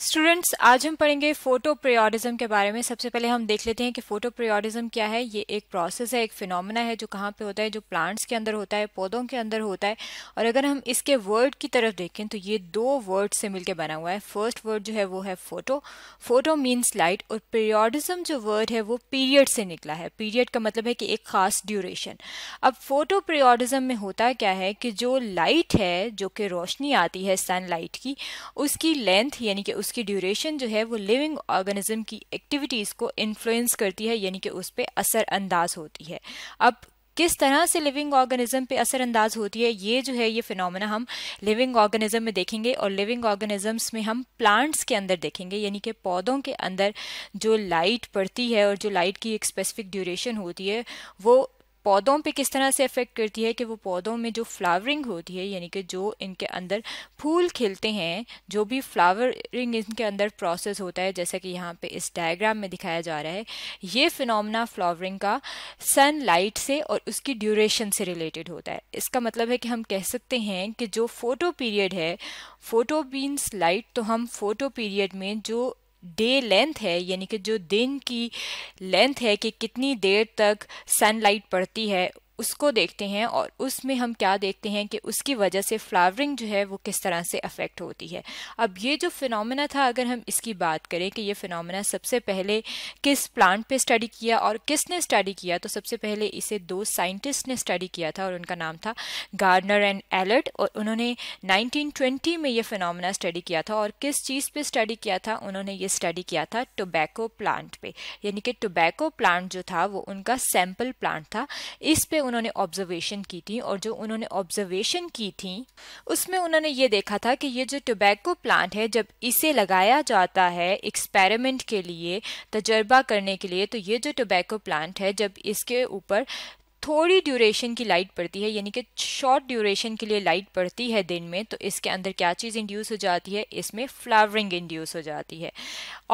students आज हम पढ़ेंगे फोटो प्रियोरिज्म के बारे में सबसे पहले हम देख लेते हैं कि फोटो प्रियोरिज्म क्या है ये एक प्रोसेस है एक फिनोमेना है जो कहाँ पे होता है जो प्लांट्स के अंदर होता है पौधों के अंदर होता है और अगर हम इसके वर्ड की तरफ देखें तो ये दो वर्ड से मिलकर बना हुआ है फर्स्ट वर्ड जो है वो है फोटो फोटो मीन्स लाइट और पीरियोडिज्म जो वर्ड है वो पीरियड से निकला है पीरियड का मतलब है कि एक खास ड्यूरेशन अब फोटो प्रियोरिज्म में होता क्या है कि जो लाइट है जो कि रोशनी आती है सनलाइट की उसकी लेंथ यानी कि उस उसकी ड्यूरेशन जो है वो लिविंग ऑर्गेनिज्म की एक्टिविटीज़ को इन्फ्लुएंस करती है यानी कि उस पर असरअंदाज होती है अब किस तरह से लिविंग ऑर्गेनिज्म पे अंदाज़ होती है ये जो है ये फिनोमेना हम लिविंग ऑर्गेनिज्म में देखेंगे और लिविंग ऑर्गेनिजम्स में हम प्लांट्स के अंदर देखेंगे यानी कि पौधों के अंदर जो लाइट पड़ती है और जो लाइट की एक स्पेसिफिक ड्यूरेशन होती है वो पौधों पे किस तरह से इफ़ेक्ट करती है कि वो पौधों में जो फ्लावरिंग होती है यानी कि जो इनके अंदर फूल खिलते हैं जो भी फ्लावरिंग इनके अंदर प्रोसेस होता है जैसा कि यहाँ पे इस डायग्राम में दिखाया जा रहा है ये फिनोमना फ्लावरिंग का सन लाइट से और उसकी ड्यूरेशन से रिलेटेड होता है इसका मतलब है कि हम कह सकते हैं कि जो फोटो पीरियड है फोटो बीन्स लाइट तो हम फोटो पीरियड में जो डे लेंथ है यानी कि जो दिन की लेंथ है कि कितनी देर तक सनलाइट पड़ती है उसको देखते हैं और उसमें हम क्या देखते हैं कि उसकी वजह से फ्लावरिंग जो है वो किस तरह से अफेक्ट होती है अब ये जो फिनोमेना था अगर हम इसकी बात करें कि ये फिनोमेना सबसे पहले किस प्लांट पे स्टडी किया और किसने स्टडी किया तो सबसे पहले इसे दो साइंटिस्ट ने स्टडी किया था और उनका नाम था गार्डनर एंड एलर्ट और उन्होंने नाइनटीन में यह फिनोमेना स्टडी किया था और किस चीज़ पर स्टडी किया था उन्होंने ये स्टडी किया था टोबैको प्लांट पर यानी कि टोबैको प्लांट जो था वो उनका सैम्पल प्लांट था इस पर उन्होंने ऑब्जर्वेशन की थी और जो उन्होंने ऑब्जर्वेशन की थी उसमें उन्होंने ये देखा था कि ये जो टोबैको प्लांट है जब इसे लगाया जाता है एक्सपेरिमेंट के लिए तजर्बा करने के लिए तो ये जो टोबैको प्लांट है जब इसके ऊपर थोड़ी ड्यूरेशन की लाइट पड़ती है यानी कि शॉर्ट ड्यूरेशन के लिए लाइट पड़ती है दिन में तो इसके अंदर क्या चीज़ इंड्यूस हो जाती है इसमें फ्लावरिंग इंड्यूस हो जाती है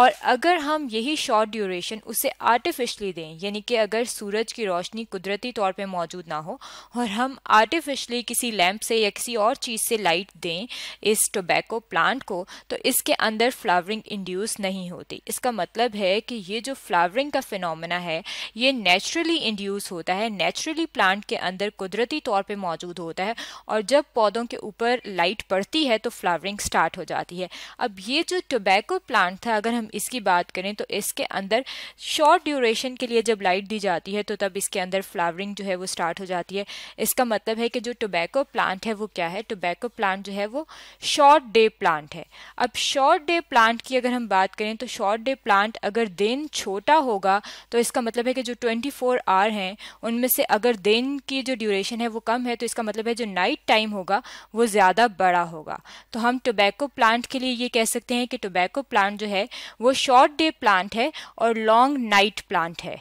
और अगर हम यही शॉर्ट ड्यूरेशन उसे आर्टिफिशली दें यानी कि अगर सूरज की रोशनी कुदरती तौर पे मौजूद ना हो और हम आर्टिफिशली किसी लैम्प से या किसी और चीज़ से लाइट दें इस टोबैको प्लांट को तो इसके अंदर फ्लावरिंग इंड्यूस नहीं होती इसका मतलब है कि ये जो फ्लावरिंग का फिनमिना है ये नेचुरली इंड्यूस होता है नेचुरली प्लांट के अंदर कुदरती तौर पे मौजूद होता है और जब पौधों के ऊपर लाइट पड़ती है तो फ्लावरिंग स्टार्ट हो जाती है अब ये जो टोबैको प्लांट था अगर हम इसकी बात करें तो इसके अंदर शॉर्ट ड्यूरेशन के लिए जब लाइट दी जाती है तो तब इसके अंदर फ्लावरिंग जो है वो स्टार्ट हो जाती है इसका मतलब है कि जो टोबैको प्लांट है वो क्या है टोबैको प्लांट जो है वो शॉर्ट डे प्लांट है अब शॉर्ट डे प्लांट की अगर हम बात करें तो शॉर्ट डे प्लांट अगर दिन छोटा होगा तो इसका मतलब है कि जो 24 आवर हैं उनमें से अगर दिन की जो ड्यूरेशन है वो कम है तो इसका मतलब है जो नाइट टाइम होगा वो ज़्यादा बड़ा होगा तो हम टोबैको प्लांट के लिए ये कह सकते हैं कि टोबैको प्लांट जो है वो शॉर्ट डे प्लांट है और लॉन्ग नाइट प्लांट है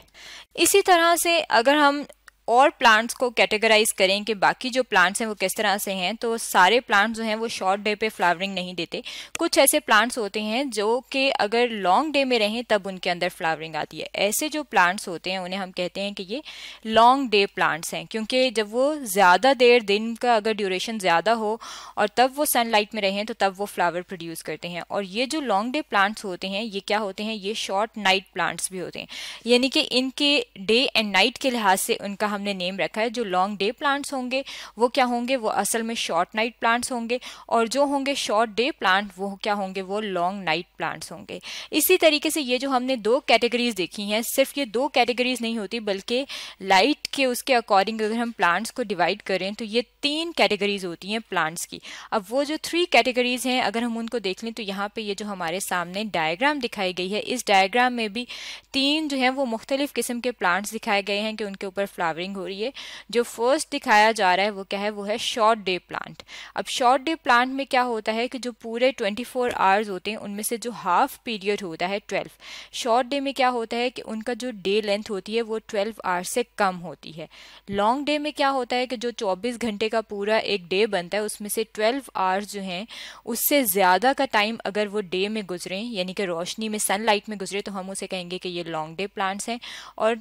इसी तरह से अगर हम और प्लांट्स को कैटेगराइज करें कि बाकी जो प्लांट्स हैं वो किस तरह से हैं तो सारे प्लांट्स जो हैं वो शॉर्ट डे पे फ्लावरिंग नहीं देते कुछ ऐसे प्लांट्स होते हैं जो कि अगर लॉन्ग डे में रहें तब उनके अंदर फ्लावरिंग आती है ऐसे जो प्लांट्स होते हैं उन्हें हम कहते हैं कि ये लॉन्ग डे प्लांट्स हैं क्योंकि जब वो ज़्यादा देर दिन का अगर ड्यूरेशन ज़्यादा हो और तब वो सनलाइट में रहें तो तब वो फ्लावर प्रोड्यूस करते हैं और ये जो लॉन्ग डे प्लांट्स होते हैं ये क्या होते हैं ये शॉर्ट नाइट प्लांट्स भी होते हैं यानी कि इनके डे एंड नाइट के लिहाज से उनका हमने नेम रखा है जो लॉन्ग डे प्लांट्स होंगे वो क्या होंगे वो असल में शॉर्ट नाइट प्लांट्स होंगे और जो होंगे शॉर्ट डे प्लांट वो क्या होंगे वो लॉन्ग नाइट प्लांट्स होंगे इसी तरीके से ये जो हमने दो कैटेगरीज देखी हैं सिर्फ ये दो कैटेगरीज नहीं होती बल्कि लाइट के उसके अकॉर्डिंग अगर हम प्लांट्स को डिवाइड करें तो ये तीन कैटेगरीज होती हैं प्लांट्स की अब वो जो थ्री कैटेगरीज हैं अगर हम उनको देख लें तो यहाँ पे ये जो हमारे सामने डायग्राम दिखाई गई है इस डायग्राम में भी तीन जो है वो मुख्तलिफ किस्म के प्लांट्स दिखाए गए हैं कि उनके ऊपर फ्लावर फ्लावरिंग हो रही है जो फर्स्ट दिखाया जा रहा है वो क्या है वो है शॉर्ट डे प्लांट अब शॉर्ट डे प्लांट में क्या होता है कि जो पूरे 24 फोर आवर्स होते हैं उनमें से जो हाफ पीरियड होता है 12 शॉर्ट डे में क्या होता है कि उनका जो डे लेंथ होती है वो 12 आवर्स से कम होती है लॉन्ग डे में क्या होता है कि जो 24 घंटे का पूरा एक डे बनता है उसमें से 12 आवर्स जो हैं उससे ज़्यादा का टाइम अगर वो डे में गुजरें यानी कि रोशनी में सनलाइट में गुजरे तो हम उसे कहेंगे कि ये लॉन्ग डे प्लांट्स हैं और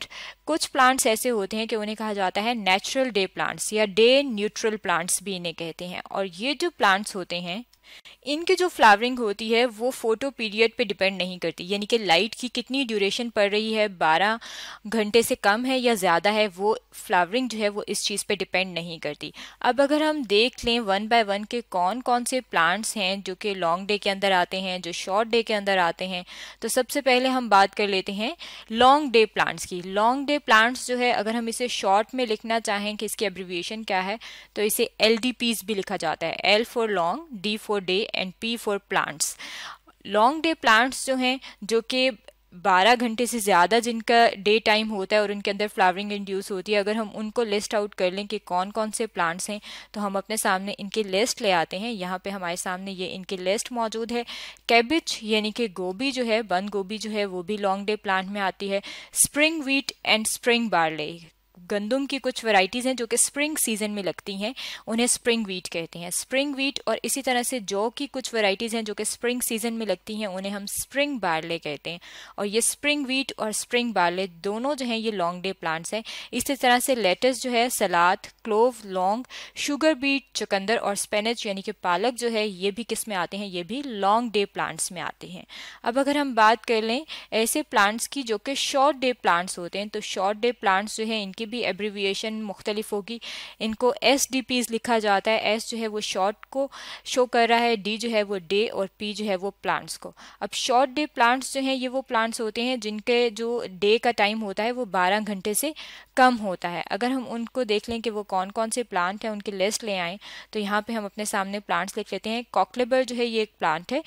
कुछ प्लांट्स ऐसे होते हैं कि उन्हें इन्हें कहा जाता है नेचुरल डे प्लांट्स या डे न्यूट्रल प्लांट्स भी इन्हें कहते हैं और ये जो प्लांट्स होते हैं इनकी जो फ्लावरिंग होती है वो फोटो पीरियड पे डिपेंड नहीं करती यानी कि लाइट की कितनी ड्यूरेशन पड़ रही है 12 घंटे से कम है या ज़्यादा है वो फ्लावरिंग जो है वो इस चीज़ पे डिपेंड नहीं करती अब अगर हम देख लें वन बाय वन के कौन कौन से प्लांट्स हैं जो कि लॉन्ग डे के अंदर आते हैं जो शॉर्ट डे के अंदर आते हैं तो सबसे पहले हम बात कर लेते हैं लॉन्ग डे प्लांट्स की लॉन्ग डे प्लांट्स जो है अगर हम इसे शॉर्ट में लिखना चाहें कि इसकी एब्रिविएशन क्या है तो इसे एल भी लिखा जाता है L for long D for for day and P for plants long day plants जो हैं जो कि 12 घंटे से ज़्यादा जिनका डे टाइम होता है और उनके अंदर फ्लावरिंग इंड्यूस होती है अगर हम उनको लिस्ट आउट कर लें कि कौन कौन से प्लांट्स हैं तो हम अपने सामने इनकी लिस्ट ले आते हैं यहाँ पे हमारे सामने ये इनकी लिस्ट मौजूद है कैबिज यानी कि गोभी जो है बंद गोभी जो है वो भी लॉन्ग डे प्लांट में आती है spring wheat and spring barley गंदम की कुछ वैरायटीज़ हैं जो कि स्प्रिंग सीजन में लगती हैं उन्हें स्प्रिंग वीट कहते हैं स्प्रिंग वीट और इसी तरह से जौ की कुछ वैरायटीज़ हैं जो कि स्प्रिंग सीजन में लगती हैं उन्हें हम स्प्रिंग बार्ले कहते हैं और ये स्प्रिंग वीट और स्प्रिंग बार्ले दोनों जो हैं ये लॉन्ग डे प्लांट्स हैं इसी तरह से लेटस जो है सलाद क्लोव लौंग शुगर बीट चुकंदर और स्पेनच यानी कि पालक जो है ये भी किस में आते हैं ये भी लॉन्ग डे प्लांट्स में आते हैं अब अगर हम बात कर लें ऐसे प्लांट्स की जो कि शॉर्ट डे प्लांट्स होते हैं तो शॉर्ट डे प्लांट्स जो है इनकी भी एब्रीविएशन मुख्तलिफ होगी इनको एस डी पीज लिखा जाता है एस जो है वो शॉर्ट को शो कर रहा है डी जो है वो डे और पी जो है वो प्लांट्स को अब शॉर्ट डे प्लांट्स जो हैं ये वो प्लांट्स होते हैं जिनके जो डे का टाइम होता है वो बारह घंटे से कम होता है अगर हम उनको देख लें कि वो कौन कौन से प्लांट हैं उनकी लिस्ट ले आएँ तो यहाँ पर हम अपने सामने प्लांट्स लिख लेते हैं कॉकलेबर जो है ये एक प्लांट है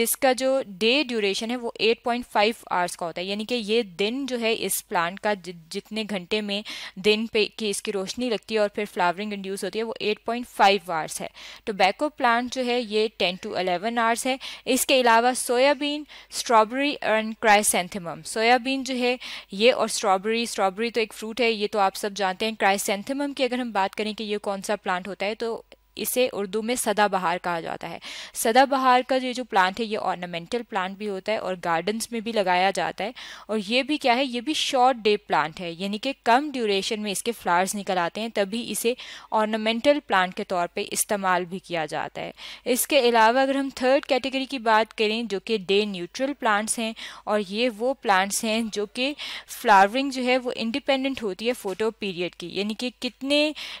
जिसका जो डे ड्यूरेशन है वो एट पॉइंट फाइव आवर्स का होता है यानी कि ये दिन जो है इस प्लांट का जितने घंटे में दिन पे की इसकी रोशनी लगती है और फिर फ्लावरिंग इंड्यूस होती है वो 8.5 पॉइंट आवर्स है टोबैको तो प्लांट जो है ये 10 टू 11 आवर्स है इसके अलावा soybean strawberry and chrysanthemum soybean जो है ये और स्ट्रॉबेरी स्ट्रॉबेरी तो एक फ्रूट है ये तो आप सब जानते हैं क्राइसेंथेमम की अगर हम बात करें कि ये कौन सा प्लांट होता है तो इसे उर्दू में सदाबहार कहा जाता है सदाबहार का ये जो प्लांट है ये ऑर्नामेंटल प्लांट भी होता है और गार्डन्स में भी लगाया जाता है और ये भी क्या है ये भी शॉर्ट डे प्लांट है यानी कि कम ड्यूरेशन में इसके फ्लावर्स निकल आते हैं तभी इसे ऑर्नामेंटल प्लांट के तौर पर इस्तेमाल भी किया जाता है इसके अलावा अगर हम थर्ड कैटेगरी की बात करें जो कि डे न्यूट्रल प्लांट्स हैं और ये वो प्लांट्स हैं जो कि फ्लावरिंग जो है वो इंडिपेंडेंट होती है फोटो पीरियड की यानी कि कितने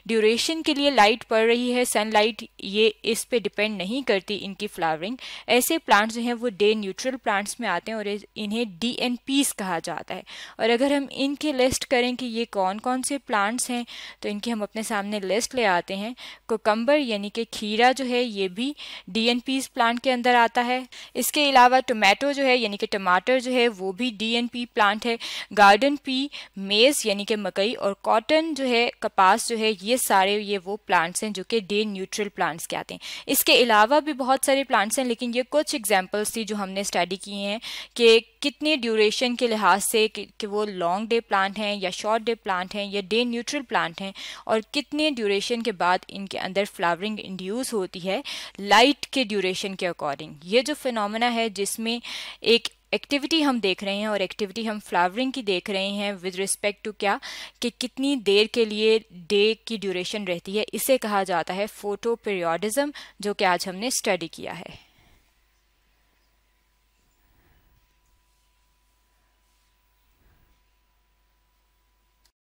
ड्यूरेशन के लिए लाइट पड़ रही है सन सनलाइट ये इस पे डिपेंड नहीं करती इनकी फ्लावरिंग ऐसे प्लांट्स जो हैं वो डे न्यूट्रल प्लांट्स में आते हैं और इन्हें डी एन पीस कहा जाता है और अगर हम इनकी लिस्ट करें कि ये कौन कौन से प्लांट्स हैं तो इनकी हम अपने सामने लिस्ट ले आते हैं कोकम्बर यानी कि खीरा जो है ये भी डी एन पीस प्लांट के अंदर आता है इसके अलावा टोमेटो जो है यानी कि टमाटर जो है वो भी डी एन पी प्लांट है गार्डन पी मेज़ यानी कि मकई और कॉटन जो है कपास जो है ये सारे ये वो प्लांट्स हैं जो कि डे न्यूट्रल प्लांट्स कहते हैं इसके अलावा भी बहुत सारे प्लांट्स हैं लेकिन ये कुछ एग्जाम्पल्स थी जो हमने स्टडी किए हैं कि कितने ड्यूरेशन के लिहाज से कि, कि वो लॉन्ग डे प्लांट हैं या शॉर्ट डे प्लांट हैं या डे न्यूट्रल प्लांट हैं और कितने ड्यूरेशन के बाद इनके अंदर फ्लावरिंग इंड्यूस होती है लाइट के ड्यूरेशन के अकॉर्डिंग ये जो फिनमिना है जिसमें एक एक्टिविटी हम देख रहे हैं और एक्टिविटी हम फ्लावरिंग की देख रहे हैं विद रिस्पेक्ट टू क्या कि कितनी देर के लिए डे की ड्यूरेशन रहती है इसे कहा जाता है फोटो पीरियोडिज्म जो कि आज हमने स्टडी किया है